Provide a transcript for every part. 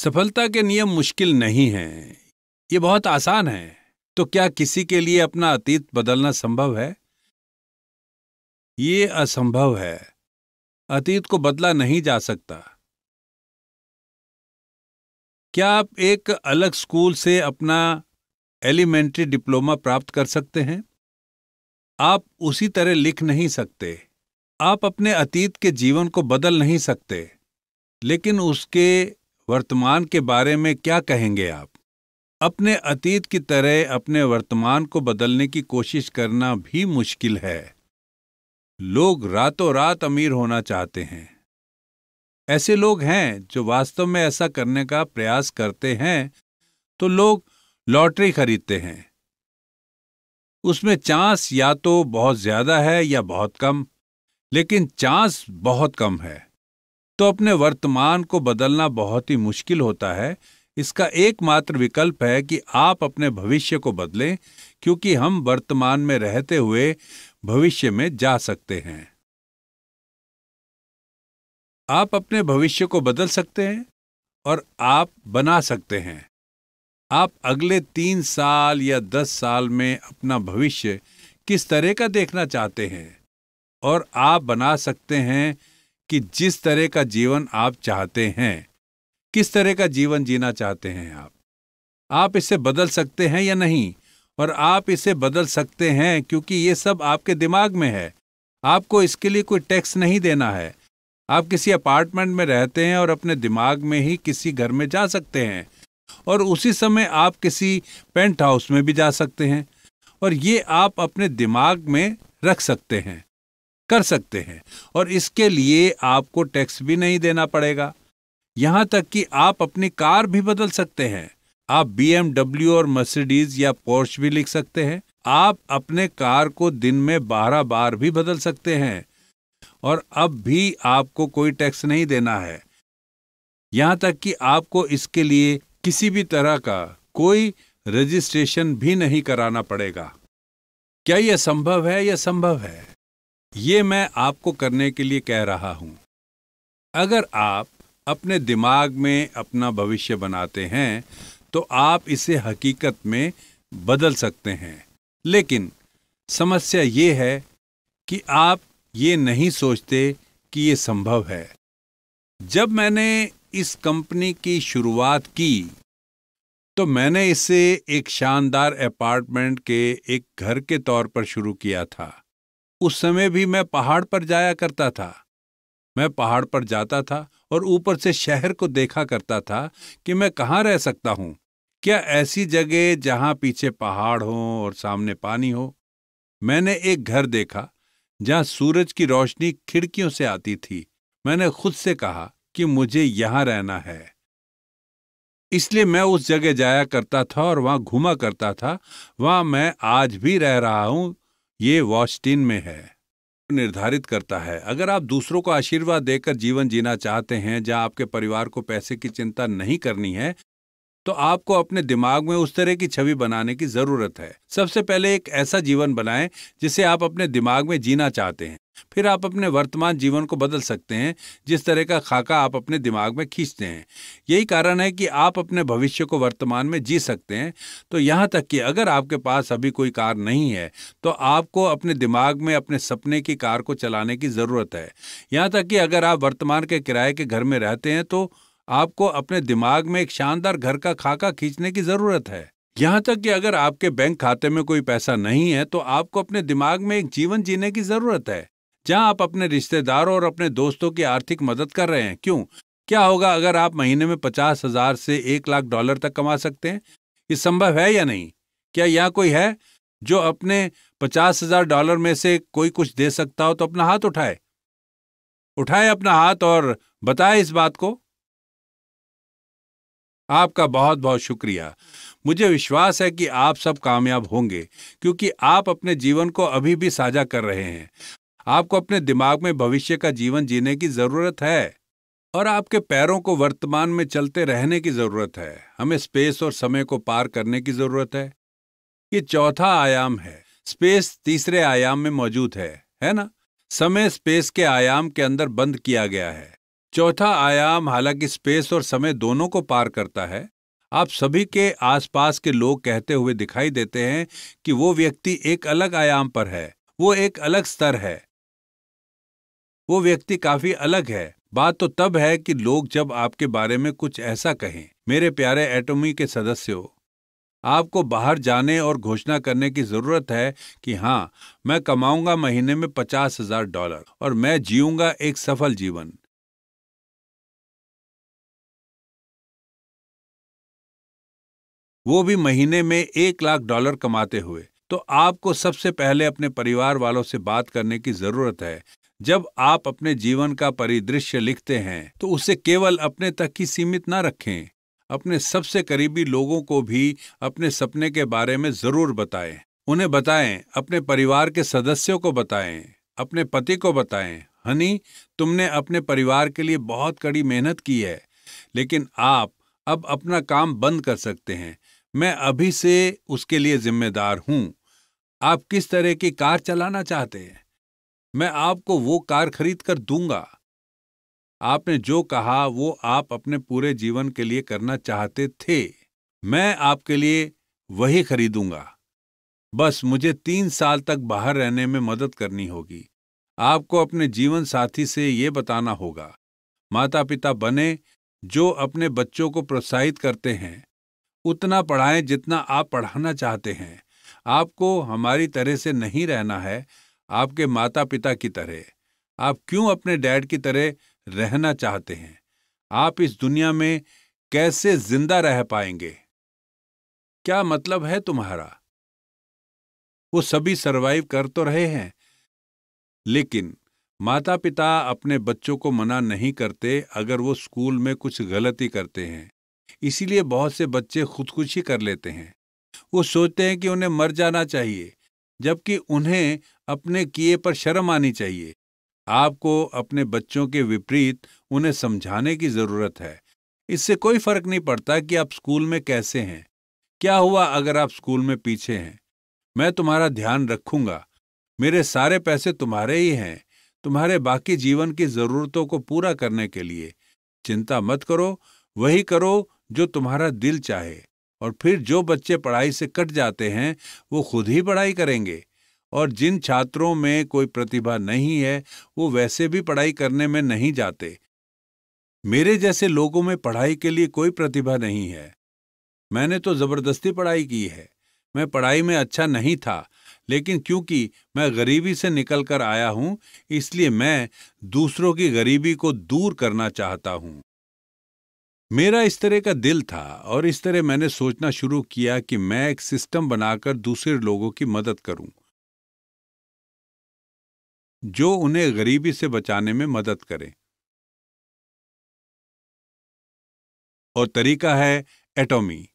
सफलता के नियम मुश्किल नहीं हैं ये बहुत आसान है तो क्या किसी के लिए अपना अतीत बदलना संभव है ये असंभव है अतीत को बदला नहीं जा सकता क्या आप एक अलग स्कूल से अपना एलिमेंट्री डिप्लोमा प्राप्त कर सकते हैं आप उसी तरह लिख नहीं सकते आप अपने अतीत के जीवन को बदल नहीं सकते लेकिन उसके वर्तमान के बारे में क्या कहेंगे आप अपने अतीत की तरह अपने वर्तमान को बदलने की कोशिश करना भी मुश्किल है लोग रातों रात अमीर होना चाहते हैं ऐसे लोग हैं जो वास्तव में ऐसा करने का प्रयास करते हैं तो लोग लॉटरी खरीदते हैं उसमें चांस या तो बहुत ज्यादा है या बहुत कम लेकिन चांस बहुत कम है तो अपने वर्तमान को बदलना बहुत ही मुश्किल होता है इसका एकमात्र विकल्प है कि आप अपने भविष्य को बदलें क्योंकि हम वर्तमान में रहते हुए भविष्य में जा सकते हैं आप अपने भविष्य को बदल सकते हैं और आप बना सकते हैं आप अगले तीन साल या दस साल में अपना भविष्य किस तरह का देखना चाहते हैं और आप बना सकते हैं कि जिस तरह का जीवन आप चाहते हैं किस तरह का जीवन जीना चाहते हैं आप आप इसे बदल सकते हैं या नहीं और आप इसे बदल सकते हैं क्योंकि ये सब आपके दिमाग में है आपको इसके लिए कोई टैक्स नहीं देना है आप किसी अपार्टमेंट में रहते हैं और अपने दिमाग में ही किसी घर में जा सकते हैं और उसी समय आप किसी पेंट हाउस में भी जा सकते हैं और ये आप अपने दिमाग में रख सकते हैं कर सकते हैं और इसके लिए आपको टैक्स भी नहीं देना पड़ेगा यहाँ तक कि आप अपनी कार भी बदल सकते हैं आप बी और मर्सिडीज या पोर्श भी लिख सकते हैं आप अपने कार को दिन में बारह बार भी बदल सकते हैं और अब भी आपको कोई टैक्स नहीं देना है यहाँ तक कि आपको इसके लिए किसी भी तरह का कोई रजिस्ट्रेशन भी नहीं कराना पड़ेगा क्या यह संभव है या संभव है ये मैं आपको करने के लिए कह रहा हूं अगर आप अपने दिमाग में अपना भविष्य बनाते हैं तो आप इसे हकीकत में बदल सकते हैं लेकिन समस्या ये है कि आप ये नहीं सोचते कि ये संभव है जब मैंने इस कंपनी की शुरुआत की तो मैंने इसे एक शानदार अपार्टमेंट के एक घर के तौर पर शुरू किया था उस समय भी मैं पहाड़ पर जाया करता था मैं पहाड़ पर जाता था और ऊपर से शहर को देखा करता था कि मैं कहाँ रह सकता हूँ क्या ऐसी जगह जहाँ पीछे पहाड़ हो और सामने पानी हो मैंने एक घर देखा जहाँ सूरज की रोशनी खिड़कियों से आती थी मैंने खुद से कहा कि मुझे यहाँ रहना है इसलिए मैं उस जगह जाया करता था और वहाँ घुमा करता था वहाँ मैं आज भी रह रहा हूँ ये वॉस्टिन में है निर्धारित करता है अगर आप दूसरों को आशीर्वाद देकर जीवन जीना चाहते हैं जहां आपके परिवार को पैसे की चिंता नहीं करनी है तो आपको अपने दिमाग में उस तरह की छवि बनाने की जरूरत है सबसे पहले एक ऐसा जीवन बनाएं जिसे आप अपने दिमाग में जीना चाहते हैं फिर आप अपने वर्तमान जीवन को बदल सकते हैं जिस तरह का खाका आप अपने दिमाग में खींचते हैं यही कारण है कि आप अपने भविष्य को वर्तमान में जी सकते हैं तो यहाँ तक कि अगर आपके पास अभी कोई कार नहीं है तो आपको अपने दिमाग में अपने सपने की कार को चलाने की ज़रूरत है यहाँ तक कि अगर आप वर्तमान के किराए के घर में रहते हैं तो आपको अपने दिमाग में एक शानदार घर का खाका खींचने की ज़रूरत है यहाँ तक कि अगर आपके बैंक खाते में कोई पैसा नहीं है तो आपको अपने दिमाग में एक जीवन जीने की ज़रूरत है जहां आप अपने रिश्तेदारों और अपने दोस्तों की आर्थिक मदद कर रहे हैं क्यों क्या होगा अगर आप महीने में पचास हजार से एक लाख डॉलर तक कमा सकते हैं ये संभव है या नहीं क्या यहाँ कोई है जो अपने पचास हजार डॉलर में से कोई कुछ दे सकता हो तो अपना हाथ उठाए उठाए अपना हाथ और बताए इस बात को आपका बहुत बहुत शुक्रिया मुझे विश्वास है कि आप सब कामयाब होंगे क्योंकि आप अपने जीवन को अभी भी साझा कर रहे हैं आपको अपने दिमाग में भविष्य का जीवन जीने की जरूरत है और आपके पैरों को वर्तमान में चलते रहने की जरूरत है हमें स्पेस और समय को पार करने की जरूरत है ये चौथा आयाम है स्पेस तीसरे आयाम में मौजूद है है ना समय स्पेस के आयाम के अंदर बंद किया गया है चौथा आयाम हालांकि स्पेस और समय दोनों को पार करता है आप सभी के आसपास के लोग कहते हुए दिखाई देते हैं कि वो व्यक्ति एक अलग आयाम पर है वो एक अलग स्तर है वो व्यक्ति काफी अलग है बात तो तब है कि लोग जब आपके बारे में कुछ ऐसा कहें मेरे प्यारे एटोमी के सदस्य हो आपको बाहर जाने और घोषणा करने की जरूरत है कि हाँ मैं कमाऊंगा महीने में पचास हजार डॉलर और मैं जीऊंगा एक सफल जीवन वो भी महीने में एक लाख डॉलर कमाते हुए तो आपको सबसे पहले अपने परिवार वालों से बात करने की जरूरत है जब आप अपने जीवन का परिदृश्य लिखते हैं तो उसे केवल अपने तक ही सीमित ना रखें अपने सबसे करीबी लोगों को भी अपने सपने के बारे में जरूर बताएं उन्हें बताएं अपने परिवार के सदस्यों को बताएं अपने पति को बताएं हनी तुमने अपने परिवार के लिए बहुत कड़ी मेहनत की है लेकिन आप अब अपना काम बंद कर सकते हैं मैं अभी से उसके लिए जिम्मेदार हूं आप किस तरह की कार चलाना चाहते हैं मैं आपको वो कार खरीद कर दूंगा आपने जो कहा वो आप अपने पूरे जीवन के लिए करना चाहते थे मैं आपके लिए वही खरीदूंगा बस मुझे तीन साल तक बाहर रहने में मदद करनी होगी आपको अपने जीवन साथी से ये बताना होगा माता पिता बने जो अपने बच्चों को प्रोत्साहित करते हैं उतना पढ़ाएं जितना आप पढ़ाना चाहते हैं आपको हमारी तरह से नहीं रहना है आपके माता पिता की तरह आप क्यों अपने डैड की तरह रहना चाहते हैं आप इस दुनिया में कैसे जिंदा रह पाएंगे क्या मतलब है तुम्हारा वो सभी सरवाइव कर तो रहे हैं लेकिन माता पिता अपने बच्चों को मना नहीं करते अगर वो स्कूल में कुछ गलती करते हैं इसीलिए बहुत से बच्चे खुदकुशी कर लेते हैं वो सोचते हैं कि उन्हें मर जाना चाहिए जबकि उन्हें अपने किए पर शर्म आनी चाहिए आपको अपने बच्चों के विपरीत उन्हें समझाने की ज़रूरत है इससे कोई फर्क नहीं पड़ता कि आप स्कूल में कैसे हैं क्या हुआ अगर आप स्कूल में पीछे हैं मैं तुम्हारा ध्यान रखूंगा मेरे सारे पैसे तुम्हारे ही हैं तुम्हारे बाकी जीवन की ज़रूरतों को पूरा करने के लिए चिंता मत करो वही करो जो तुम्हारा दिल चाहे और फिर जो बच्चे पढ़ाई से कट जाते हैं वो खुद ही पढ़ाई करेंगे और जिन छात्रों में कोई प्रतिभा नहीं है वो वैसे भी पढ़ाई करने में नहीं जाते मेरे जैसे लोगों में पढ़ाई के लिए कोई प्रतिभा नहीं है मैंने तो ज़बरदस्ती पढ़ाई की है मैं पढ़ाई में अच्छा नहीं था लेकिन क्योंकि मैं गरीबी से निकल कर आया हूँ इसलिए मैं दूसरों की गरीबी को दूर करना चाहता हूँ मेरा इस तरह का दिल था और इस तरह मैंने सोचना शुरू किया कि मैं एक सिस्टम बनाकर दूसरे लोगों की मदद करूं जो उन्हें गरीबी से बचाने में मदद करे और तरीका है एटॉमी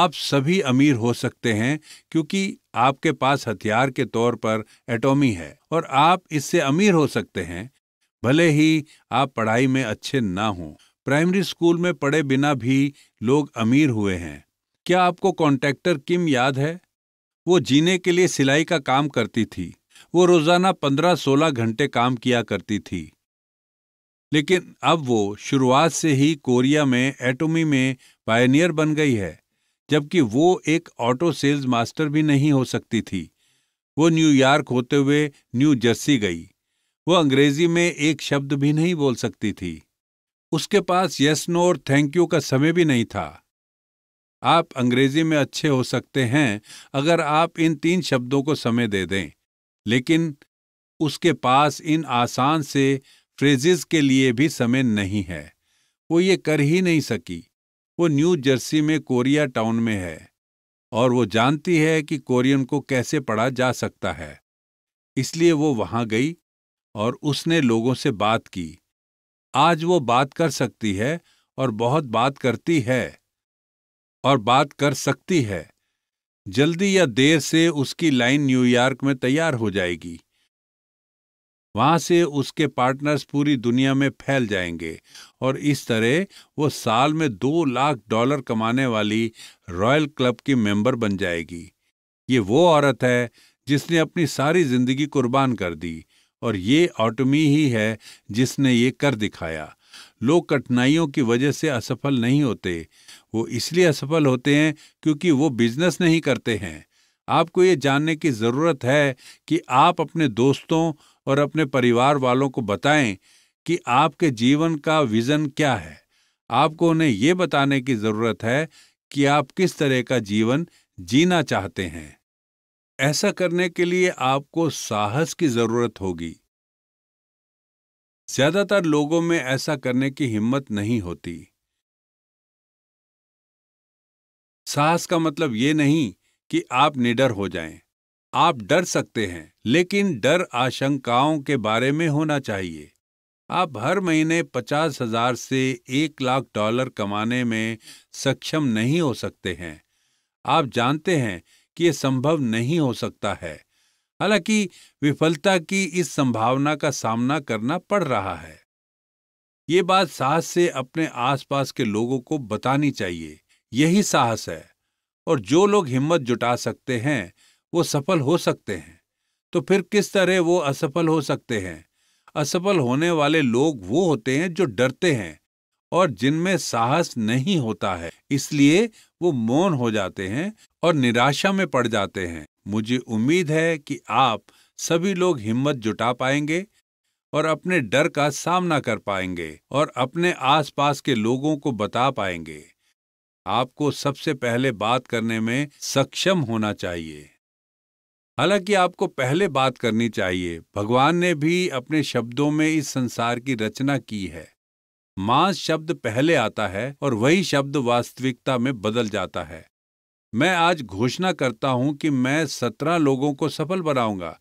आप सभी अमीर हो सकते हैं क्योंकि आपके पास हथियार के तौर पर एटॉमी है और आप इससे अमीर हो सकते हैं भले ही आप पढ़ाई में अच्छे ना हों प्राइमरी स्कूल में पढ़े बिना भी लोग अमीर हुए हैं क्या आपको कॉन्ट्रैक्टर किम याद है वो जीने के लिए सिलाई का काम करती थी वो रोजाना पंद्रह सोलह घंटे काम किया करती थी लेकिन अब वो शुरुआत से ही कोरिया में एटोमी में पायनियर बन गई है जबकि वो एक ऑटो सेल्स मास्टर भी नहीं हो सकती थी वो न्यूयॉर्क होते हुए न्यू जर्सी गई वो अंग्रेजी में एक शब्द भी नहीं बोल सकती थी उसके पास यस नो और थैंक यू का समय भी नहीं था आप अंग्रेजी में अच्छे हो सकते हैं अगर आप इन तीन शब्दों को समय दे दें लेकिन उसके पास इन आसान से फ्रेजेस के लिए भी समय नहीं है वो ये कर ही नहीं सकी वो न्यू जर्सी में कोरिया टाउन में है और वो जानती है कि कोरियन को कैसे पढ़ा जा सकता है इसलिए वो वहां गई और उसने लोगों से बात की आज वो बात कर सकती है और बहुत बात करती है और बात कर सकती है जल्दी या देर से उसकी लाइन न्यूयॉर्क में तैयार हो जाएगी वहां से उसके पार्टनर्स पूरी दुनिया में फैल जाएंगे और इस तरह वो साल में दो लाख डॉलर कमाने वाली रॉयल क्लब की मेंबर बन जाएगी ये वो औरत है जिसने अपनी सारी जिंदगी कुर्बान कर दी और ये ऑटोमी ही है जिसने ये कर दिखाया लोग कठिनाइयों की वजह से असफल नहीं होते वो इसलिए असफल होते हैं क्योंकि वो बिजनेस नहीं करते हैं आपको ये जानने की ज़रूरत है कि आप अपने दोस्तों और अपने परिवार वालों को बताएं कि आपके जीवन का विज़न क्या है आपको उन्हें ये बताने की ज़रूरत है कि आप किस तरह का जीवन जीना चाहते हैं ऐसा करने के लिए आपको साहस की जरूरत होगी ज्यादातर लोगों में ऐसा करने की हिम्मत नहीं होती साहस का मतलब ये नहीं कि आप निडर हो जाएं। आप डर सकते हैं लेकिन डर आशंकाओं के बारे में होना चाहिए आप हर महीने पचास हजार से एक लाख डॉलर कमाने में सक्षम नहीं हो सकते हैं आप जानते हैं कि यह संभव नहीं हो सकता है हालांकि विफलता की इस संभावना का सामना करना पड़ रहा है ये बात साहस से अपने आसपास के लोगों को बतानी चाहिए यही साहस है और जो लोग हिम्मत जुटा सकते हैं वो सफल हो सकते हैं तो फिर किस तरह वो असफल हो सकते हैं असफल होने वाले लोग वो होते हैं जो डरते हैं और जिनमें साहस नहीं होता है इसलिए वो मौन हो जाते हैं और निराशा में पड़ जाते हैं मुझे उम्मीद है कि आप सभी लोग हिम्मत जुटा पाएंगे और अपने डर का सामना कर पाएंगे और अपने आसपास के लोगों को बता पाएंगे आपको सबसे पहले बात करने में सक्षम होना चाहिए हालांकि आपको पहले बात करनी चाहिए भगवान ने भी अपने शब्दों में इस संसार की रचना की है मांस शब्द पहले आता है और वही शब्द वास्तविकता में बदल जाता है मैं आज घोषणा करता हूं कि मैं सत्रह लोगों को सफल बनाऊंगा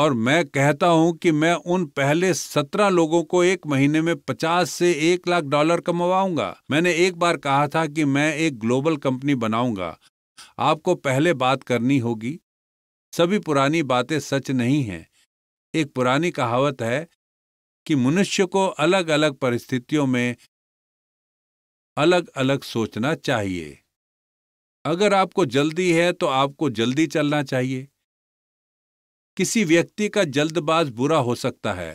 और मैं कहता हूं कि मैं उन पहले सत्रह लोगों को एक महीने में पचास से एक लाख डॉलर कमवाऊंगा मैंने एक बार कहा था कि मैं एक ग्लोबल कंपनी बनाऊंगा आपको पहले बात करनी होगी सभी पुरानी बातें सच नहीं हैं एक पुरानी कहावत है कि मनुष्य को अलग अलग परिस्थितियों में अलग अलग सोचना चाहिए अगर आपको जल्दी है तो आपको जल्दी चलना चाहिए किसी व्यक्ति का जल्दबाज बुरा हो सकता है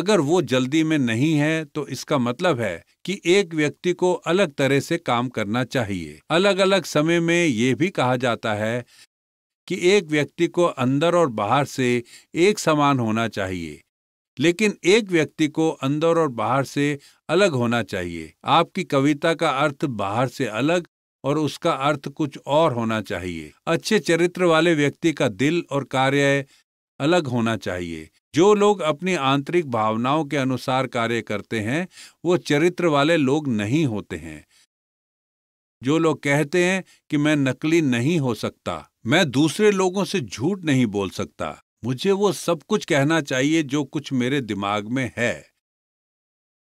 अगर वो जल्दी में नहीं है तो इसका मतलब है कि एक व्यक्ति को अलग तरह से काम करना चाहिए अलग अलग समय में ये भी कहा जाता है कि एक व्यक्ति को अंदर और बाहर से एक समान होना चाहिए लेकिन एक व्यक्ति को अंदर और बाहर से अलग होना चाहिए आपकी कविता का अर्थ बाहर से अलग और उसका अर्थ कुछ और होना चाहिए अच्छे चरित्र वाले व्यक्ति का दिल और कार्य अलग होना चाहिए जो लोग अपनी आंतरिक भावनाओं के अनुसार कार्य करते हैं वो चरित्र वाले लोग नहीं होते हैं जो लोग कहते हैं कि मैं नकली नहीं हो सकता मैं दूसरे लोगों से झूठ नहीं बोल सकता मुझे वो सब कुछ कहना चाहिए जो कुछ मेरे दिमाग में है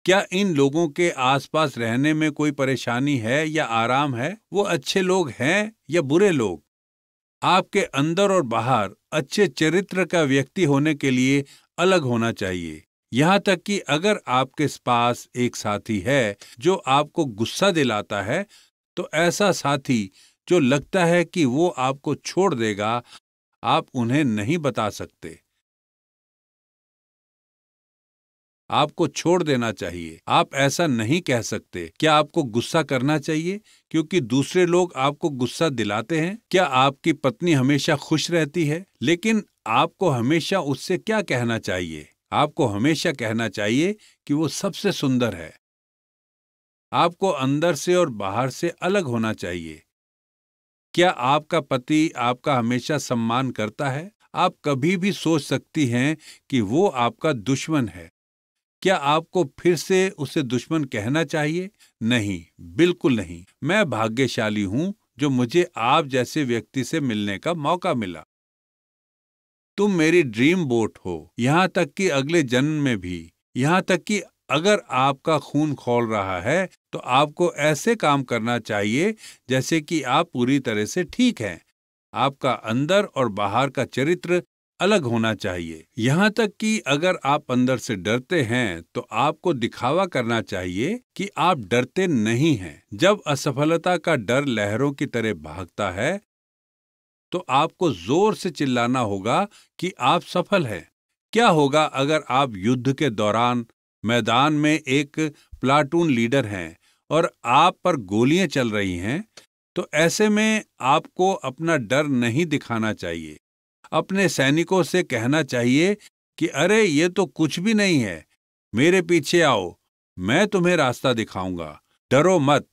क्या इन लोगों के आसपास रहने में कोई परेशानी है या आराम है वो अच्छे लोग हैं या बुरे लोग आपके अंदर और बाहर अच्छे चरित्र का व्यक्ति होने के लिए अलग होना चाहिए यहाँ तक कि अगर आपके पास एक साथी है जो आपको गुस्सा दिलाता है तो ऐसा साथी जो लगता है कि वो आपको छोड़ देगा आप उन्हें नहीं बता सकते आपको छोड़ देना चाहिए आप ऐसा नहीं कह सकते क्या आपको गुस्सा करना चाहिए क्योंकि दूसरे लोग आपको गुस्सा दिलाते हैं क्या आपकी पत्नी हमेशा खुश रहती है लेकिन आपको हमेशा उससे क्या कहना चाहिए आपको हमेशा कहना चाहिए कि वो सबसे सुंदर है आपको अंदर से और बाहर से अलग होना चाहिए क्या आपका पति आपका हमेशा सम्मान करता है आप कभी भी सोच सकती हैं कि वो आपका दुश्मन है क्या आपको फिर से उसे दुश्मन कहना चाहिए नहीं बिल्कुल नहीं मैं भाग्यशाली हूं जो मुझे आप जैसे व्यक्ति से मिलने का मौका मिला तुम मेरी ड्रीम बोट हो यहां तक कि अगले जन्म में भी यहां तक कि अगर आपका खून खोल रहा है तो आपको ऐसे काम करना चाहिए जैसे कि आप पूरी तरह से ठीक हैं आपका अंदर और बाहर का चरित्र अलग होना चाहिए यहाँ तक कि अगर आप अंदर से डरते हैं तो आपको दिखावा करना चाहिए कि आप डरते नहीं हैं जब असफलता का डर लहरों की तरह भागता है तो आपको जोर से चिल्लाना होगा कि आप सफल हैं क्या होगा अगर आप युद्ध के दौरान मैदान में एक प्लाटून लीडर हैं और आप पर गोलियां चल रही हैं तो ऐसे में आपको अपना डर नहीं दिखाना चाहिए अपने सैनिकों से कहना चाहिए कि अरे ये तो कुछ भी नहीं है मेरे पीछे आओ मैं तुम्हें रास्ता दिखाऊंगा डरो मत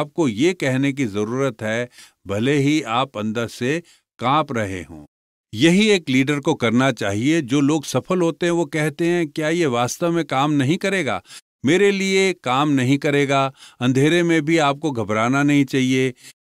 आपको ये कहने की जरूरत है भले ही आप अंदर से कांप रहे हों यही एक लीडर को करना चाहिए जो लोग सफल होते हैं वो कहते हैं क्या ये वास्तव में काम नहीं करेगा मेरे लिए काम नहीं करेगा अंधेरे में भी आपको घबराना नहीं चाहिए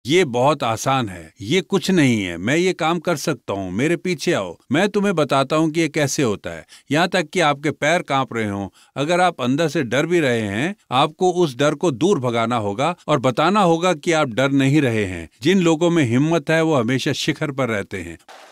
ये बहुत आसान है ये कुछ नहीं है मैं ये काम कर सकता हूँ मेरे पीछे आओ मैं तुम्हें बताता हूँ कि ये कैसे होता है यहाँ तक कि आपके पैर कांप रहे हों अगर आप अंदर से डर भी रहे हैं आपको उस डर को दूर भगाना होगा और बताना होगा कि आप डर नहीं रहे हैं जिन लोगों में हिम्मत है वो हमेशा शिखर पर रहते हैं